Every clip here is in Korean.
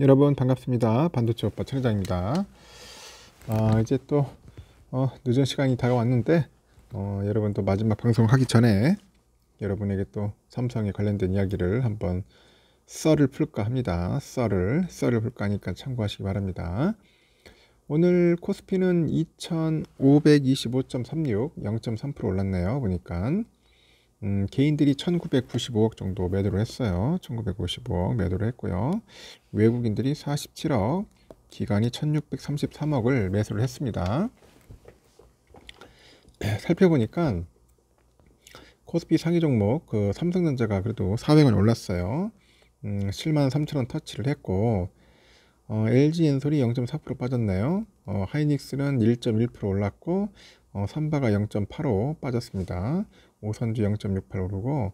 여러분 반갑습니다. 반도체 오빠 천회장입니다. 아, 이제 또 어, 늦은 시간이 다가왔는데 어, 여러분 또 마지막 방송하기 전에 여러분에게 또 삼성에 관련된 이야기를 한번 썰을 풀까 합니다. 썰을 썰을 풀까 하니까 참고하시기 바랍니다. 오늘 코스피는 2525.36 0.3% 올랐네요. 보니까 음, 개인들이 1995억 정도 매도를 했어요. 1955억 매도를 했고요. 외국인들이 47억, 기간이 1633억을 매수를 했습니다. 살펴보니까 코스피 상위 종목 그 삼성전자가 그래도 400원 올랐어요. 음, 7만 3천원 터치를 했고 어, LG 엔솔이 0.4% 빠졌네요. 어, 하이닉스는 1.1% 올랐고 어, 삼바가 0.85 빠졌습니다. 오선주 0.68 오르고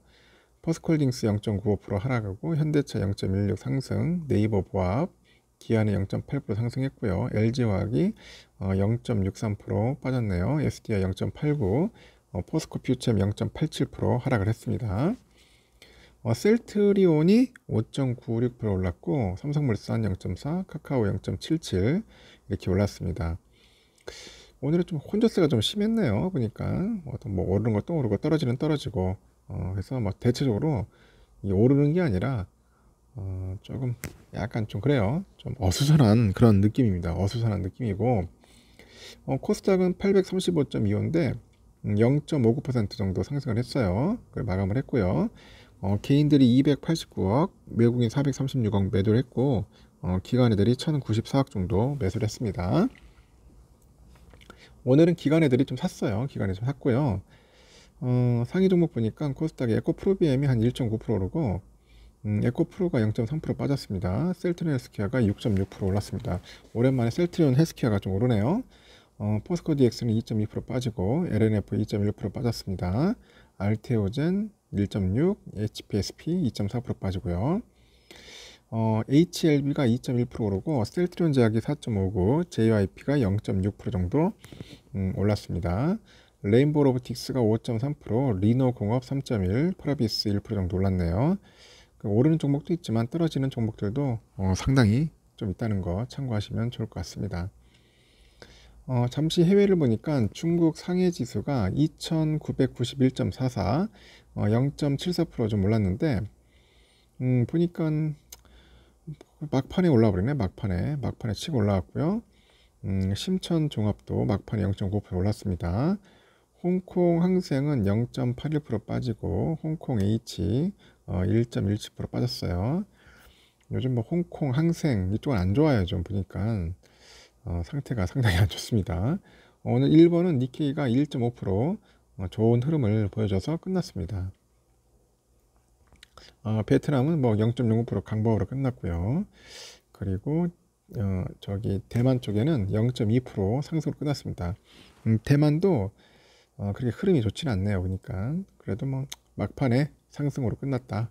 퍼스콜딩스 0.95% 하락하고 현대차 0.16 상승, 네이버 보합, 기아는 0.8% 상승했고요. LG화학이 0.63% 어, 빠졌네요. SDI 0.89, 어, 포스코 퓨처 0.87% 하락을 했습니다. 어, 셀트리온이 5.96% 올랐고 삼성물산 0.4, 카카오 0.77 이렇게 올랐습니다. 오늘은 좀 혼자스가 좀 심했네요. 보니까 뭐 어떤 뭐 오르는 것도 오르고 떨어지는 떨어지고 어, 그래서 막 뭐 대체적으로 이 오르는 게 아니라 어, 조금 약간 좀 그래요. 좀 어수선한 그런 느낌입니다. 어수선한 느낌이고 어, 코스닥은 835.25인데 0.59% 음, 정도 상승을 했어요. 그걸 마감을 했고요. 어, 개인들이 289억, 외국인 436억 매도를 했고 어, 기관애들이 1,094억 정도 매수를 했습니다. 오늘은 기관 애들이 좀 샀어요. 기관이 좀 샀고요. 어, 상위 종목 보니까 코스닥의 에코프로비엠이 한 1.9% 오르고 음, 에코프로가 0.3% 빠졌습니다. 셀트리온 헬스케어가 6.6% 올랐습니다. 오랜만에 셀트리온 헬스케어가 좀 오르네요. 어, 포스코 DX는 2.2% 빠지고 LNF 2.1% 빠졌습니다. 알테오젠 1.6, HPSP 2.4% 빠지고요. 어, HLB가 2.1% 오르고 셀트리온 제약이 4.5고 JYP가 0.6% 정도 음, 올랐습니다. 레인보 우 로보틱스가 5.3%, 리노공업 3.1, 프라비스 1% 정도 올랐네요. 그 오르는 종목도 있지만 떨어지는 종목들도 어, 상당히 좀 있다는 거 참고하시면 좋을 것 같습니다. 어, 잠시 해외를 보니까 중국 상해 지수가 2991.44, 어, 0.74%좀 올랐는데 음, 보니까 막판에 올라버리네 막판에 막판에 치고 올라왔고요 음, 심천 종합도 막판에 0.9% 올랐습니다 홍콩 항생은 0.81% 빠지고 홍콩 H 어, 1.17% 빠졌어요 요즘 뭐 홍콩 항생 이쪽은 안 좋아요 좀 보니까 어, 상태가 상당히 안 좋습니다 오늘 1번은 니케이가 1.5% 어, 좋은 흐름을 보여줘서 끝났습니다 어, 베트남은 뭐 0.05% 강보로 끝났고요. 그리고 어, 저기 대만 쪽에는 0.2% 상승으로 끝났습니다. 음, 대만도 어, 그렇게 흐름이 좋지는 않네요. 그러니까 그래도 뭐 막판에 상승으로 끝났다.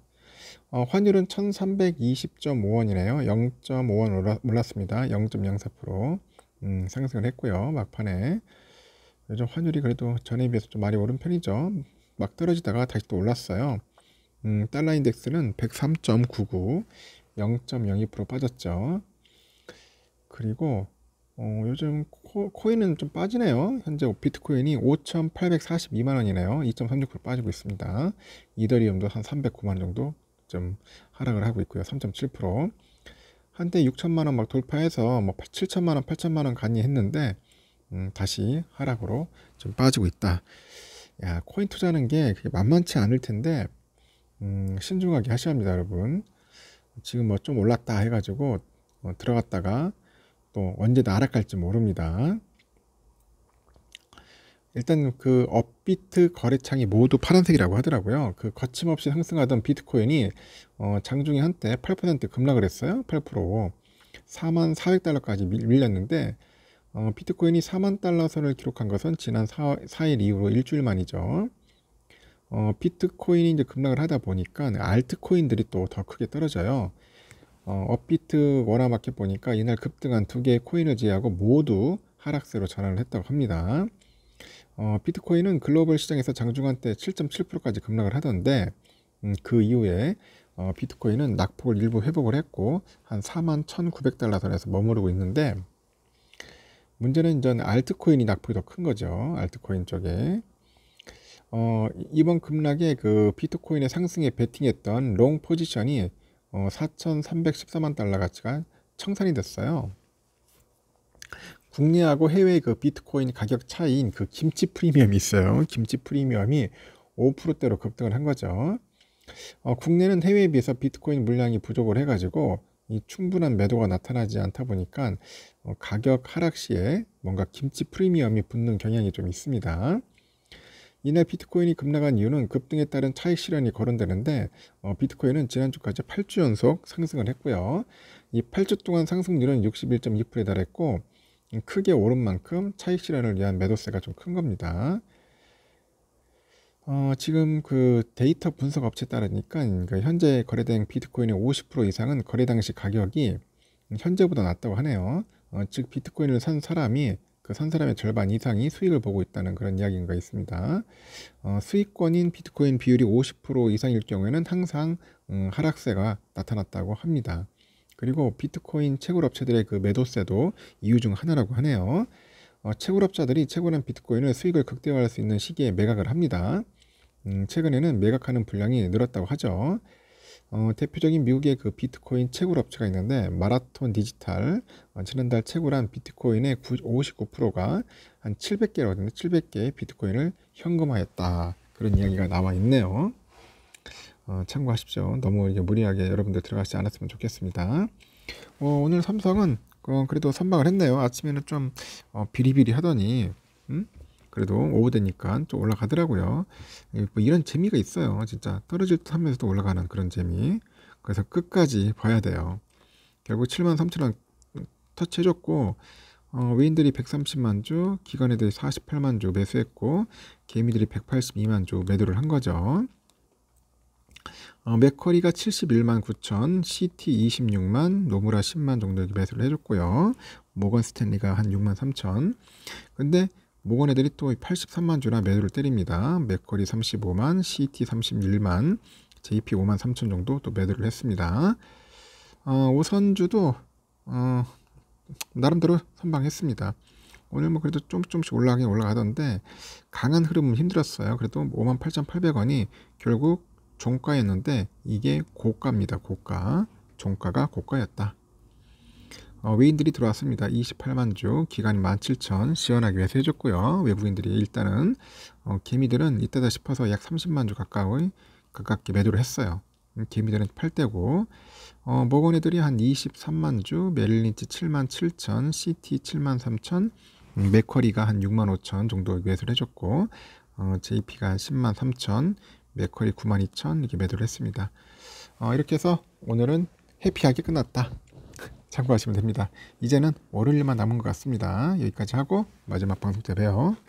어, 환율은 1320.5원이네요. 0.5원 올 올랐습니다. 0.04% 음, 상승을 했고요. 막판에 요즘 환율이 그래도 전에 비해서 좀 많이 오른 편이죠. 막 떨어지다가 다시 또 올랐어요. 음, 달러 인덱스는 103.99, 0.02% 빠졌죠. 그리고 어, 요즘 코, 인은좀 빠지네요. 현재 비트코인이 5,842만 원이네요. 2.36% 빠지고 있습니다. 이더리움도 한 309만 원 정도 좀 하락을 하고 있고요. 3.7%. 한때 6천만 원 막 돌파해서 뭐 7천만 원, 8천만 원 간이 했는데 음, 다시 하락으로 좀 빠지고 있다. 야, 코인 투자는 게 만만치 않을 텐데 음, 신중하게 하셔야 합니다, 여러분. 지금 뭐 좀 올랐다 해가지고 어, 들어갔다가 또 언제 나락할지 모릅니다. 일단 그 업비트 거래창이 모두 파란색이라고 하더라고요. 그 거침없이 상승하던 비트코인이 어, 장중에 한때 8% 급락을 했어요. 8% 4만 400달러까지 밀렸는데 어, 비트코인이 4만 달러 선을 기록한 것은 지난 4, 일 이후로 일주일 만이죠. 어, 비트코인이 이제 급락을 하다 보니까 네, 알트코인들이 또 더 크게 떨어져요. 어, 업비트 워라마켓 보니까 이날 급등한 두 개의 코인을 제외하고 모두 하락세로 전환을 했다고 합니다. 어, 비트코인은 글로벌 시장에서 장중한 때 7.7%까지 급락을 하던데 음, 그 이후에 어, 비트코인은 낙폭을 일부 회복을 했고 한 4만 1,900달러 선에서 머무르고 있는데 문제는 이전 알트코인이 낙폭이 더 큰 거죠. 알트코인 쪽에. 어, 이번 급락에 그 비트코인의 상승에 베팅했던 롱 포지션이 어, 4,314만 달러 가치가 청산이 됐어요. 국내하고 해외 그 비트코인 가격 차이인 그 김치 프리미엄이 있어요. 김치 프리미엄이 5%대로 급등을 한 거죠. 어, 국내는 해외에 비해서 비트코인 물량이 부족을 해가지고 이 충분한 매도가 나타나지 않다 보니까 어, 가격 하락 시에 뭔가 김치 프리미엄이 붙는 경향이 좀 있습니다. 이날 비트코인이 급락한 이유는 급등에 따른 차익 실현이 거론되는데 어, 비트코인은 지난주까지 8주 연속 상승을 했고요. 이 8주 동안 상승률은 61.2%에 달했고 음, 크게 오른 만큼 차익 실현을 위한 매도세가 좀 큰 겁니다. 어, 지금 그 데이터 분석 업체에 따르니까 음, 그 현재 거래된 비트코인의 50% 이상은 거래 당시 가격이 음, 현재보다 낮다고 하네요. 어, 즉 비트코인을 산 사람이 그산 사람의 절반 이상이 수익을 보고 있다는 그런 이야기가 있습니다. 어, 수익권인 비트코인 비율이 50% 이상일 경우에는 항상 음, 하락세가 나타났다고 합니다. 그리고 비트코인 채굴 업체들의 그 매도세도 이유 중 하나라고 하네요. 어, 채굴업자들이 채굴한 비트코인을 수익을 극대화할 수 있는 시기에 매각을 합니다. 음, 최근에는 매각하는 분량이 늘었다고 하죠. 어, 대표적인 미국의 그 비트코인 채굴 업체가 있는데 마라톤 디지털 어, 지난달 채굴한 비트코인의 59%가 한 700개거든요. 700개의 비트코인을 현금화했다. 그런 이야기가 나와 있네요. 어, 참고하십시오. 너무 이게 무리하게 여러분들 들어가지 않았으면 좋겠습니다. 어, 오늘 삼성은 어, 그래도 선방을 했네요. 아침에는 좀 어, 비리비리 하더니 음? 그래도 오후 되니까 좀 올라가더라고요. 예, 뭐 이런 재미가 있어요. 진짜 떨어질 듯 하면서도 올라가는 그런 재미. 그래서 끝까지 봐야 돼요. 결국 7만 3천 원 터치해줬고 어, 외인들이 130만 주, 기관애들이 48만 주 매수했고 개미들이 182만 주 매도를 한 거죠. 어, 맥커리가 71만 9천, CT 26만, 노무라 10만 정도 매수를 해줬고요. 모건 스탠리가 한 6만 3천. 근데 모건애들이 또 83만 주나 매도를 때립니다. 맥거리 35만, CT 31만, JP 5만 3천 정도 또 매도를 했습니다. 어, 오선주도 어, 나름대로 선방했습니다. 오늘 뭐 그래도 좀 조금씩 올라가긴 올라가던데 강한 흐름은 힘들었어요. 그래도 58,800원이 결국 종가였는데 이게 고가입니다. 고가. 종가가 고가였다. 어, 외인들이 들어왔습니다. 28만 주, 기간이 17,000 시원하게 해서 해줬고요. 외국인들이 일단은 어, 개미들은 이따다 싶어서 약 30만 주 가까이 가깝게 매도를 했어요. 음, 개미들은 8대고 어, 먹은 애들이 한 23만 주, 메릴린치 7만 7천, CT 7만 3천, 음, 맥커리가 한 6만 5천 정도 매수를 해줬고 어, JP가 한 10만 3천, 맥커리 9만 2천 이렇게 매도를 했습니다. 어, 이렇게 해서 오늘은 해피하게 끝났다. 참고하시면 됩니다. 이제는 월요일만 남은 것 같습니다. 여기까지 하고 마지막 방송 때 봬요.